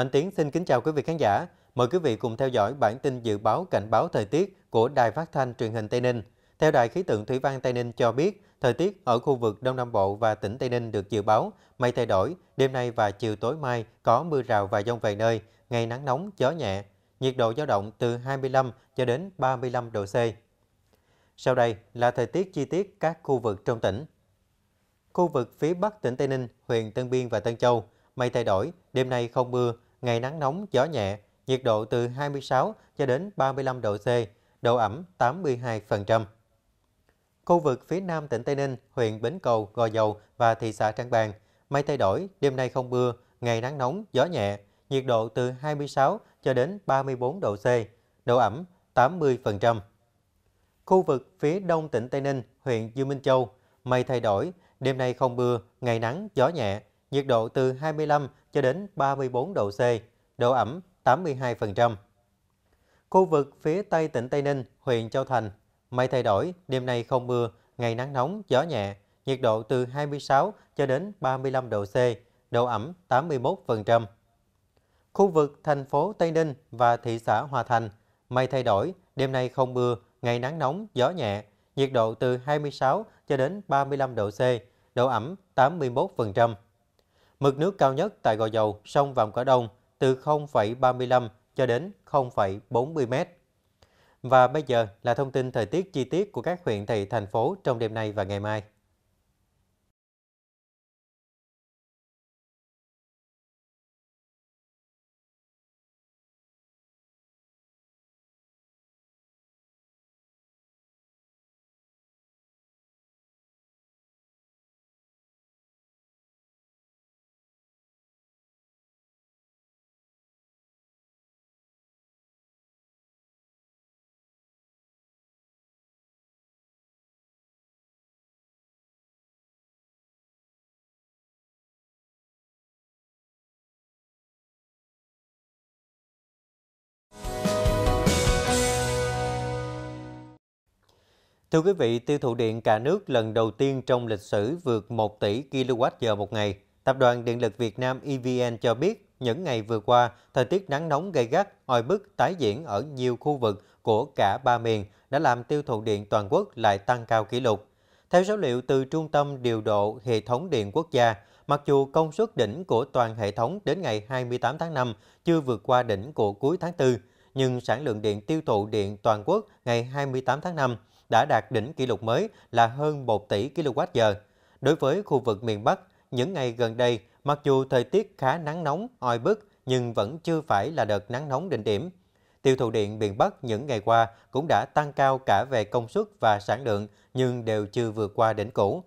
Mạnh Tiến xin kính chào quý vị khán giả. Mời quý vị cùng theo dõi bản tin dự báo cảnh báo thời tiết của Đài Phát thanh Truyền hình Tây Ninh. Theo Đài khí tượng Thủy văn Tây Ninh cho biết, thời tiết ở khu vực Đông Nam Bộ và tỉnh Tây Ninh được dự báo mây thay đổi, đêm nay và chiều tối mai có mưa rào và dông vài nơi, ngày nắng nóng, gió nhẹ. Nhiệt độ dao động từ 25 cho đến 35 độ C. Sau đây là thời tiết chi tiết các khu vực trong tỉnh. Khu vực phía Bắc tỉnh Tây Ninh, huyện Tân Biên và Tân Châu, mây thay đổi, đêm nay không mưa, ngày nắng nóng, gió nhẹ, nhiệt độ từ 26 cho đến 35 độ C, độ ẩm 82%. Khu vực phía nam tỉnh Tây Ninh, huyện Bến Cầu, Gò Dầu và thị xã Trảng Bàng, mây thay đổi, đêm nay không mưa, ngày nắng nóng, gió nhẹ, nhiệt độ từ 26 cho đến 34 độ C, độ ẩm 80%. Khu vực phía đông tỉnh Tây Ninh, huyện Dương Minh Châu, mây thay đổi, đêm nay không mưa, ngày nắng, gió nhẹ, nhiệt độ từ 25 cho đến 34 độ C, độ ẩm 82%. Khu vực phía tây tỉnh Tây Ninh, huyện Châu Thành, mây thay đổi, đêm nay không mưa, ngày nắng nóng, gió nhẹ, nhiệt độ từ 26 cho đến 35 độ C, độ ẩm 81%. Khu vực thành phố Tây Ninh và thị xã Hòa Thành, mây thay đổi, đêm nay không mưa, ngày nắng nóng, gió nhẹ, nhiệt độ từ 26 cho đến 35 độ C, độ ẩm 81%. Mực nước cao nhất tại Gò Dầu, sông Vàm Cỏ Đông từ 0,35 cho đến 0,40 m. Và bây giờ là thông tin thời tiết chi tiết của các huyện thị thành phố trong đêm nay và ngày mai. Thưa quý vị, tiêu thụ điện cả nước lần đầu tiên trong lịch sử vượt 1 tỷ kWh một ngày. Tập đoàn Điện lực Việt Nam EVN cho biết, những ngày vừa qua, thời tiết nắng nóng gây gắt, oi bức tái diễn ở nhiều khu vực của cả ba miền đã làm tiêu thụ điện toàn quốc lại tăng cao kỷ lục. Theo số liệu từ Trung tâm Điều độ Hệ thống Điện Quốc gia, mặc dù công suất đỉnh của toàn hệ thống đến ngày 28 tháng 5 chưa vượt qua đỉnh của cuối tháng 4, nhưng sản lượng điện tiêu thụ điện toàn quốc ngày 28 tháng 5 đã đạt đỉnh kỷ lục mới là hơn 1 tỷ kWh. Đối với khu vực miền Bắc, những ngày gần đây, mặc dù thời tiết khá nắng nóng, oi bức nhưng vẫn chưa phải là đợt nắng nóng đỉnh điểm. Tiêu thụ điện miền Bắc những ngày qua cũng đã tăng cao cả về công suất và sản lượng nhưng đều chưa vượt qua đỉnh cũ.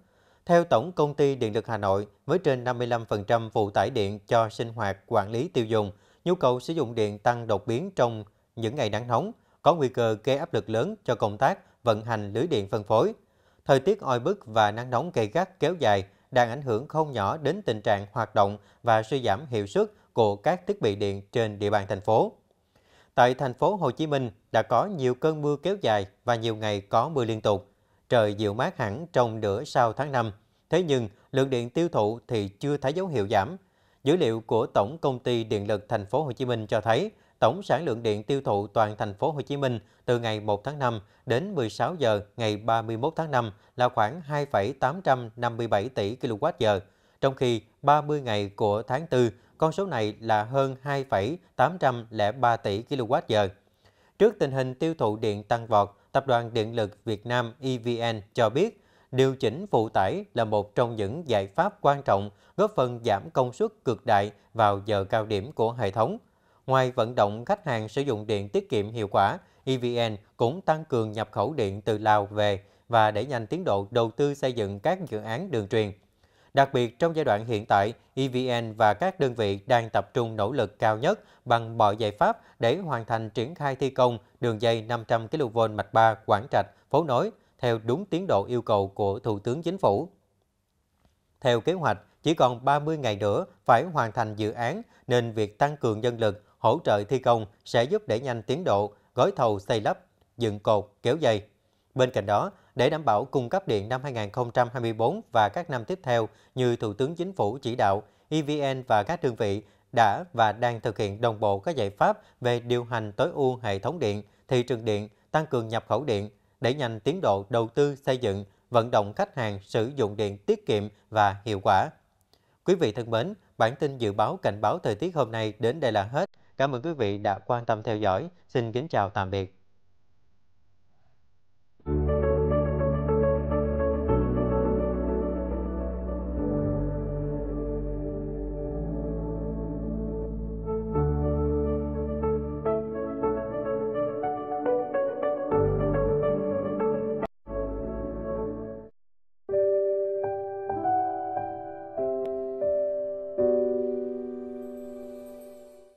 Theo Tổng Công ty Điện lực Hà Nội, với trên 55% phụ tải điện cho sinh hoạt, quản lý tiêu dùng, nhu cầu sử dụng điện tăng đột biến trong những ngày nắng nóng, có nguy cơ gây áp lực lớn cho công tác vận hành lưới điện phân phối. Thời tiết oi bức và nắng nóng gay gắt kéo dài đang ảnh hưởng không nhỏ đến tình trạng hoạt động và suy giảm hiệu suất của các thiết bị điện trên địa bàn thành phố. Tại thành phố Hồ Chí Minh đã có nhiều cơn mưa kéo dài và nhiều ngày có mưa liên tục. Trời dịu mát hẳn trong nửa sau tháng 5. Thế nhưng, lượng điện tiêu thụ thì chưa thấy dấu hiệu giảm. Dữ liệu của Tổng công ty Điện lực thành phố Hồ Chí Minh cho thấy Tổng sản lượng điện tiêu thụ toàn thành phố Hồ Chí Minh từ ngày 1 tháng 5 đến 16 giờ ngày 31 tháng 5 là khoảng 2,857 tỷ kWh, trong khi 30 ngày của tháng 4 con số này là hơn 2,803 tỷ kWh. Trước tình hình tiêu thụ điện tăng vọt, Tập đoàn Điện lực Việt Nam EVN cho biết điều chỉnh phụ tải là một trong những giải pháp quan trọng góp phần giảm công suất cực đại vào giờ cao điểm của hệ thống – Ngoài vận động khách hàng sử dụng điện tiết kiệm hiệu quả, EVN cũng tăng cường nhập khẩu điện từ Lào về và đẩy nhanh tiến độ đầu tư xây dựng các dự án đường truyền. Đặc biệt trong giai đoạn hiện tại, EVN và các đơn vị đang tập trung nỗ lực cao nhất bằng mọi giải pháp để hoàn thành triển khai thi công đường dây 500 kV mạch 3 Quảng Trạch Phố Nối theo đúng tiến độ yêu cầu của Thủ tướng Chính phủ. Theo kế hoạch, chỉ còn 30 ngày nữa phải hoàn thành dự án nên việc tăng cường nhân lực hỗ trợ thi công sẽ giúp đẩy nhanh tiến độ, gói thầu xây lắp, dựng cột, kéo dây. Bên cạnh đó, để đảm bảo cung cấp điện năm 2024 và các năm tiếp theo như Thủ tướng Chính phủ chỉ đạo, EVN và các đơn vị đã và đang thực hiện đồng bộ các giải pháp về điều hành tối ưu hệ thống điện, thị trường điện, tăng cường nhập khẩu điện, đẩy nhanh tiến độ đầu tư xây dựng, vận động khách hàng sử dụng điện tiết kiệm và hiệu quả. Quý vị thân mến, bản tin dự báo cảnh báo thời tiết hôm nay đến đây là hết. Cảm ơn quý vị đã quan tâm theo dõi. Xin kính chào tạm biệt.